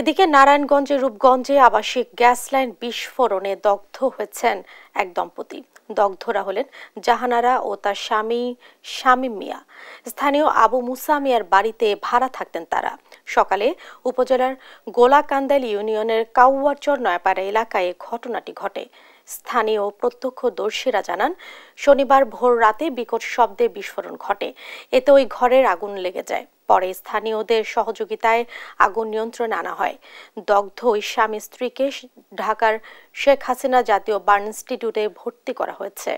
এদিকে নারায়ণগঞ্জের রূপগঞ্জে আবাসিক গ্যাস লাইন বিস্ফোরণে দগ্ধ হয়েছেন এক দম্পতি দগ্ধরা হলেন জাহানারা ও তার স্বামী শামীম মিয়া স্থানীয় আবু মুসা মিয়ার বাড়িতে ভাড়া থাকতেন তারা সকালে উপজেলার গোলাকান্দাল ইউনিয়নের কাউয়ারচর নয়াপাড়া এলাকায় ঘটনাটি ঘটে স্থানীয় প্রত্যক্ষদর্শীরা জানান শনিবার ভোর রাতে বিকট শব্দে বিস্ফোরণ ঘটে এতে ওই ঘরের আগুন লেগে যায় পরে স্থানীয়দের সহযোগিতায় আগুন নিয়ন্ত্রণে আনা হয় দগ্ধ ওই স্বামী স্ত্রীকে ঢাকার শেখ হাসিনা জাতীয় বার্ন ইনস্টিটিউটে ভর্তি করা হয়েছে